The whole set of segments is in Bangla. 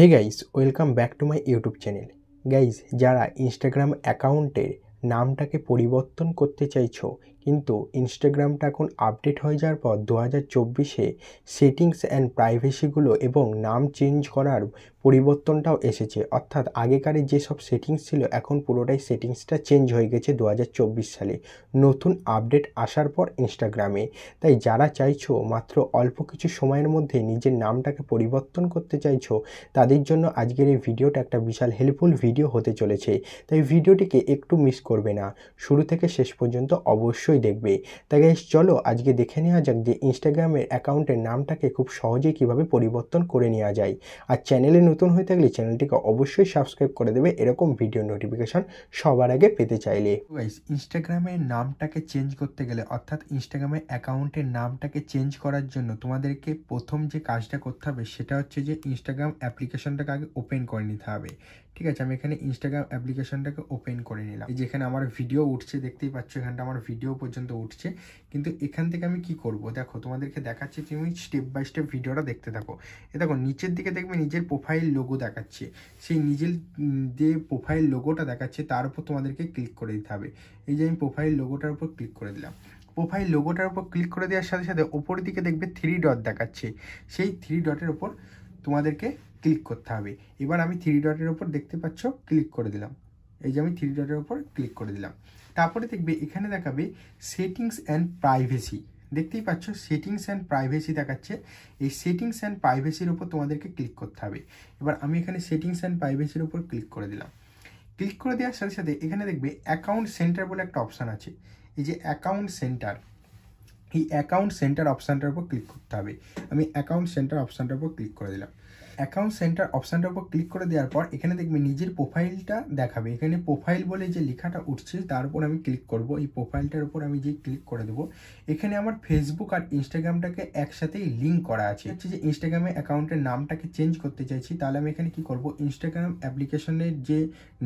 hey guys welcome back to my YouTube channel guys যারা ইনস্টাগ্রাম অ্যাকাউন্টের নামটাকে পরিবর্তন করতে চাইছো কিন্তু ইনস্টাগ্রামটা এখন আপডেট হয়ে যাওয়ার পর দু হাজার চব্বিশে সেটিংস অ্যান্ড প্রাইভেসিগুলো এবং নাম চেঞ্জ করার পরিবর্তনটাও এসেছে অর্থাৎ আগেকারের যেসব সেটিংস ছিল এখন পুরোটাই সেটিংসটা চেঞ্জ হয়ে গেছে দু সালে নতুন আপডেট আসার পর ইনস্টাগ্রামে তাই যারা চাইছো মাত্র অল্প কিছু সময়ের মধ্যে নিজের নামটাকে পরিবর্তন করতে চাইছো তাদের জন্য আজকের এই ভিডিওটা একটা বিশাল হেল্পফুল ভিডিও হতে চলেছে তাই ভিডিওটিকে একটু মিস করবে না শুরু থেকে শেষ পর্যন্ত অবশ্যই অবশ্যই দেখবে তাই চলো আজকে দেখে নেওয়া যাক যে ইনস্টাগ্রামের অ্যাকাউন্টের নামটাকে খুব সহজেই কিভাবে পরিবর্তন করে নেওয়া যায় আর চ্যানেলে নতুন হয়ে থাকলে চ্যানেলটিকে অবশ্যই সাবস্ক্রাইব করে দেবে এরকম ভিডিও নোটিফিকেশান সবার আগে পেতে চাইলে ইনস্টাগ্রামের নামটাকে চেঞ্জ করতে গেলে অর্থাৎ ইনস্টাগ্রামের অ্যাকাউন্টের নামটাকে চেঞ্জ করার জন্য তোমাদেরকে প্রথম যে কাজটা করতে হবে সেটা হচ্ছে যে ইনস্টাগ্রাম অ্যাপ্লিকেশনটাকে আগে ওপেন করে নিতে হবে ঠিক আছে আমি এখানে ইনস্টাগ্রাম অ্যাপ্লিকেশনটাকে ওপেন করে নিলাম যেখানে আমার ভিডিও উঠছে দেখতেই পাচ্ছ এখানটা আমার ভিডিও পর্যন্ত উঠছে কিন্তু এখান থেকে আমি কি করব দেখো তোমাদেরকে দেখাচ্ছি তুমি স্টেপ বাই স্টেপ ভিডিওটা দেখতে থাকো এ দেখো নিচের দিকে দেখবে নিজের প্রোফাইল লোগো দেখাচ্ছে সেই নিজের যে প্রোফাইল লোগোটা দেখাচ্ছে তার উপর তোমাদেরকে ক্লিক করে দিতে হবে এই যে আমি প্রোফাইল লোগোটার উপর ক্লিক করে দিলাম প্রোফাইল লোগোটার উপর ক্লিক করে দেওয়ার সাথে সাথে ওপরের দিকে দেখবে থ্রি ডট দেখাচ্ছে সেই থ্রি ডটের উপর তোমাদেরকে ক্লিক করতে হবে এবার আমি থ্রি ডটের ওপর দেখতে পাচ্ছ ক্লিক করে দিলাম এই যে আমি থ্রি ডটের ওপর ক্লিক করে দিলাম তারপরে দেখবে এখানে দেখাবে সেটিংস অ্যান্ড প্রাইভেসি দেখতেই পাচ্ছ সেটিংস অ্যান্ড প্রাইভেসি দেখাচ্ছে এই সেটিংস অ্যান্ড প্রাইভেসির ওপর তোমাদেরকে ক্লিক করতে হবে এবার আমি এখানে সেটিংস অ্যান্ড প্রাইভেসির ওপর ক্লিক করে দিলাম ক্লিক করে দেওয়ার সাথে সাথে এখানে দেখবে অ্যাকাউন্ট সেন্টার বলে একটা অপশান আছে এই যে অ্যাকাউন্ট সেন্টার এই অ্যাকাউন্ট সেন্টার অপশানটার উপর ক্লিক করতে হবে আমি অ্যাকাউন্ট সেন্টার অপশানটার উপর ক্লিক করে দিলাম অ্যাকাউন্ট সেন্টার অপশানটার উপর ক্লিক করে দেওয়ার পর এখানে দেখবে নিজের প্রোফাইলটা দেখাবে এখানে প্রোফাইল বলে যে লেখাটা উঠছে তার উপর আমি ক্লিক করব এই প্রোফাইলটার উপর আমি যে ক্লিক করে দেবো এখানে আমার ফেসবুক আর ইনস্টাগ্রামটাকে একসাথেই লিঙ্ক করা আছে হচ্ছে যে ইনস্টাগ্রামে অ্যাকাউন্টের নামটাকে চেঞ্জ করতে চাইছি তাহলে আমি এখানে কি করব ইনস্টাগ্রাম অ্যাপ্লিকেশনের যে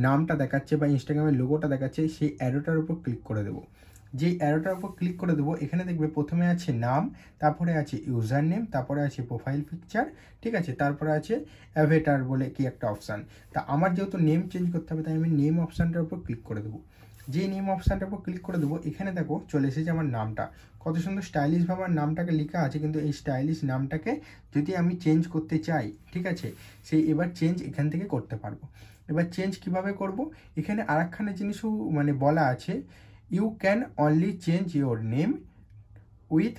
নামটা দেখাচ্ছে বা ইনস্টাগ্রামের লোগোটা দেখাচ্ছে সেই অ্যাডোটার উপর ক্লিক করে দেবো যে অ্যারোটার উপর ক্লিক করে দেবো এখানে দেখবে প্রথমে আছে নাম তারপরে আছে ইউজার নেম তারপরে আছে প্রোফাইল পিকচার ঠিক আছে তারপরে আছে অ্যাভেটার বলে কি একটা অপশান তা আমার যেহেতু নেম চেঞ্জ করতে হবে তাই আমি নেম অপশানটার উপর ক্লিক করে দেবো যে নেম অপশানটার উপর ক্লিক করে দেবো এখানে দেখো চলে এসেছে আমার নামটা কত সুন্দর স্টাইলিশভাবে আমার নামটাকে লেখা আছে কিন্তু এই স্টাইলিশ নামটাকে যদি আমি চেঞ্জ করতে চাই ঠিক আছে সেই এবার চেঞ্জ এখান থেকে করতে পারবো এবার চেঞ্জ কিভাবে করব এখানে আরেকখানে জিনিসও মানে বলা আছে you can only change your name with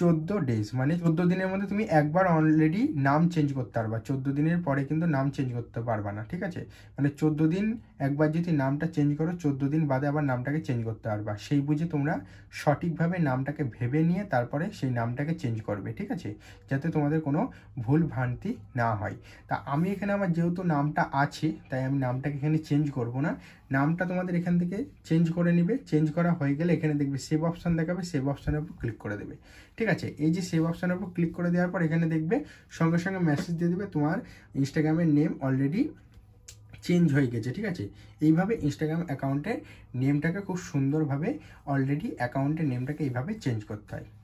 চোদ্দো ডেজ মানে চোদ্দো দিনের মধ্যে তুমি একবার অলরেডি নাম চেঞ্জ করতে পারবা চোদ্দো দিনের পরে কিন্তু নাম চেঞ্জ করতে পারবা না ঠিক আছে মানে চোদ্দো দিন একবার যদি নামটা চেঞ্জ করো চোদ্দো দিন বাদে আবার নামটাকে চেঞ্জ করতে পারবা সেই বুঝে তোমরা সঠিকভাবে নামটাকে ভেবে নিয়ে তারপরে সেই নামটাকে চেঞ্জ করবে ঠিক আছে যাতে তোমাদের কোনো ভুল ভ্রান্তি না হয় তা আমি এখানে আমার যেহেতু নামটা আছে তাই আমি নামটাকে এখানে চেঞ্জ করব না নামটা তোমাদের এখান থেকে চেঞ্জ করে নিবে চেঞ্জ করা হয়ে গেলে এখানে দেখবে সেভ অপশান দেখাবে সেভ অপশানের উপর ক্লিক করে দেবে ঠিক আছে আছে এই যে সেভ অপশানের উপর ক্লিক করে দেওয়ার পর এখানে দেখবে সঙ্গে সঙ্গে মেসেজ দিয়ে দেবে তোমার ইনস্টাগ্রামের নেম অলরেডি চেঞ্জ হয়ে গেছে ঠিক আছে এইভাবে ইনস্টাগ্রাম অ্যাকাউন্টের নেমটাকে খুব সুন্দরভাবে অলরেডি অ্যাকাউন্টের নেমটাকে এইভাবে চেঞ্জ করতে হয়